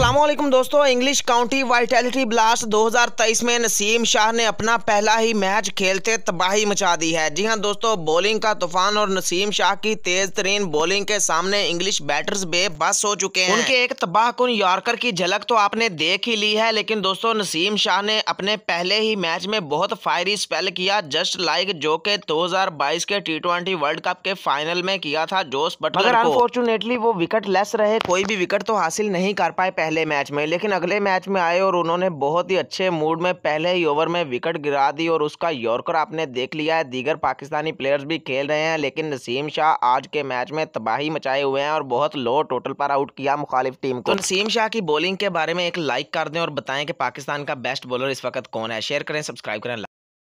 असलम दोस्तों English county vitality blast 2023 में नसीम शाह ने अपना पहला ही मैच खेलते तबाही मचा दी है जी हां दोस्तों बॉलिंग का तूफान और नसीम शाह की तेज तरीन बॉलिंग के सामने इंग्लिश बैटर्स बेबस हो चुके हैं उनके एक तबाह तबाहकुन यॉर्कर की झलक तो आपने देख ही ली है लेकिन दोस्तों नसीम शाह ने अपने पहले ही मैच में बहुत फायरी स्पेल किया जस्ट लाइक जो के दो के टी वर्ल्ड कप के फाइनल में किया था जोश बटर अनफॉर्चुनेटली वो विकेट रहे कोई भी विकेट तो हासिल नहीं कर पाए पहले पहले मैच में लेकिन अगले मैच में आए और उन्होंने बहुत ही अच्छे मूड में पहले ही ओवर में विकेट गिरा दी और उसका यॉर्कर आपने देख लिया है दीगर पाकिस्तानी प्लेयर्स भी खेल रहे हैं लेकिन नसीम शाह आज के मैच में तबाही मचाए हुए हैं और बहुत लो टोटल पर आउट किया मुखालिफ टीम को तो नसीम शाह की बॉलिंग के बारे में एक लाइक कर दें और बताएं कि पाकिस्तान का बेस्ट बॉलर इस वक्त कौन है शेयर करें सब्सक्राइब करें